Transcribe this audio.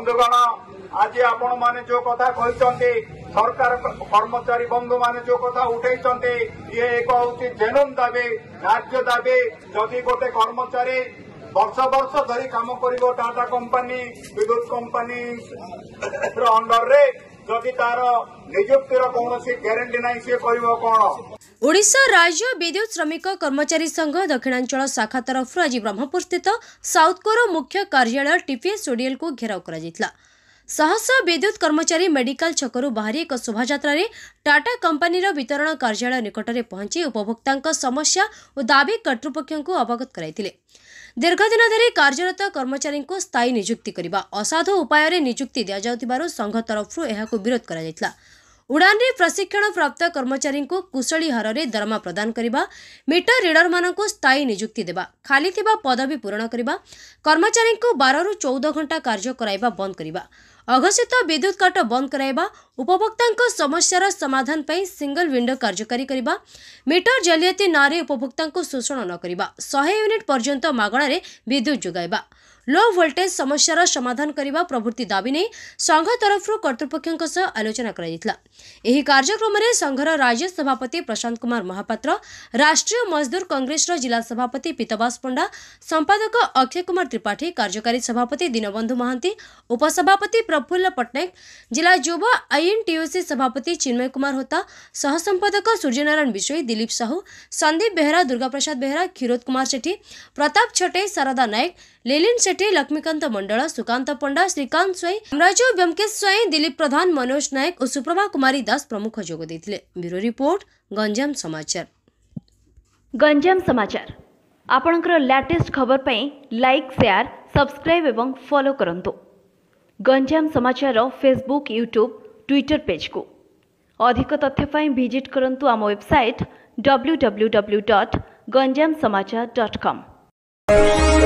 ବନ୍ଧୁଗଣ ଆଜି ଆପଣମାନେ ଯୋଉ କଥା କହିଛନ୍ତି ସରକାର କର୍ମଚାରୀ ବନ୍ଧୁମାନେ ଯୋଉ କଥା ଉଠେଇଛନ୍ତି ଇଏ ଏକ ହେଉଛି ଜେନୁନ୍ ଦାବି ଧାର୍ଯ୍ୟ ଦାବି ଯଦି ଗୋଟେ କର୍ମଚାରୀ ବର୍ଷ ବର୍ଷ ଧରି କାମ କରିବ ଟାଟା କମ୍ପାନୀ ବିଦ୍ୟୁତ୍ କମ୍ପାନୀ ଅଣ୍ଡରରେ ଯଦି ତାର ନିଯୁକ୍ତିର କୌଣସି ଗ୍ୟାରେଣ୍ଟି ନାହିଁ ସେ କହିବ କ'ଣ ओडा राज्य विद्युत श्रमिक कर्मचारी संघ दक्षिणांचल शाखा तरफ आज ब्रह्मपुर स्थित साउथकोर मुख्य कार्यालय टीपीएस ओडीएल को घेराव कर शहश विद्युत कर्मचारी मेडिकल छक बाहरी एक शोभा टाटा कंपानी वितरण कार्यालय निकट में पहंच उपभोक्ता समस्या और दावी कर्तृपक्ष को अवगत दीर्घ दिन धरी कार्यरत कर्मचारी को स्थायी निजुक्ति असाधु उपाय निजुक्ति दि जा संघ तरफ विरोध कर उड़ान रे प्रशिक्षण प्राप्त कर्मचारी कुशल हर से दरमा प्रदान करने मीटर रिडर मान स्थायी निजुक्ति देवा खाली पदवी पूरण करने कर्मचारी रु चौदह घंटा कार्य करवा बंद करने अघोषित विद्युत काट बंद कराइबा उपभोक्ता समस्या समाधान पर सिंगल विंडो कार्यकारी करने मीटर जालियाती नारे उपभोक्ता शोषण नक शहे यूनिट पर्यटन मगणारे विद्युत जोगाइबा लो ଭୋଲ୍ଟେଜ୍ ସମସ୍ୟାର ସମାଧାନ କରିବା ପ୍ରଭୃତି ଦାବି ନେଇ ସଂଘ ତରଫରୁ କର୍ତ୍ତୃପକ୍ଷଙ୍କ ସହ ଆଲୋଚନା କରାଯାଇଥିଲା ଏହି କାର୍ଯ୍ୟକ୍ରମରେ ସଂଘର ରାଜ୍ୟ ସଭାପତି ପ୍ରଶାନ୍ତ କୁମାର ମହାପାତ୍ର ରାଷ୍ଟ୍ରୀୟ ମଜଦୁର କଂଗ୍ରେସର ଜିଲ୍ଲା ସଭାପତି ପିତବାସ ପଣ୍ଡା ସମ୍ପାଦକ ଅକ୍ଷୟ କୁମାର ତ୍ରିପାଠୀ କାର୍ଯ୍ୟକାରୀ ସଭାପତି ଦୀନବନ୍ଧୁ ମହାନ୍ତି ଉପସଭାପତି ପ୍ରଫୁଲ୍ଲ ପଟ୍ଟନାୟକ ଜିଲ୍ଲା ଯୁବ ଆଇଏନ୍ଟିୟୁସି ସଭାପତି ଚିନ୍ମୟ କୁମାର ହୋତା ସହସମ୍ପାଦକ ସୂର୍ଯ୍ୟନାରାୟଣ ବିଷୋଇ ଦିଲ୍ଲୀପ ସାହୁ ସନ୍ଦୀପ ବେହେରା ଦୁର୍ଗାପ୍ରସାଦ ବେହେରା କ୍ଷୀରୋଦ କୁମାର ସେଠୀ ପ୍ରତାପ ଛଟେ ଶାରଦା ନାୟକ ଲିଲିନ୍ ಶೆಟ್ಟಿ ಲಕ್ಷ್ಮೀಕಾಂತ ಮಂಡಳ ಸುಕಾಂತ ಪಂಡಾ ಶ್ರೀಕಾಂತ ସ୍ୱାଇଁ ରାମରାଜ ବ୍ୟମକେଶ ସ୍ୱାଇଁ ଦିଲ୍ଲୀପ ପ୍ରଧାନ ମନୋଜ ନାୟକ ଓ ସୁପ୍ରଭା କୁମାରୀ ଦାସ ପ୍ରମୁଖ ଯୋଗ ଦେଇଥିଲେ ବ୍ୟୁରୋ ରିପୋର୍ଟ ଗଞ୍ଜାମ ସମାଚାର ଗଞ୍ଜାମ ସମାଚାର ଆପଣଙ୍କର ଲାଟେଷ୍ଟ ଖବର ପାଇଁ ଲାଇକ୍ ସେୟାର ସବସ୍କ୍ରାଇବ୍ ଏବଂ ଫଲୋ କରନ୍ତୁ ଗଞ୍ଜାମ ସମାଚାରର ଫେସବୁକ୍ ୟୁଟ୍ୟୁବ୍ ଟ୍ୱିଟର ପେଜ୍କୁ ଅଧିକ ତଥ୍ୟ ପାଇଁ ଭିଜିଟ୍ କରନ୍ତୁ ଆମ website W W W dot Ganjam Samachar dot କମ୍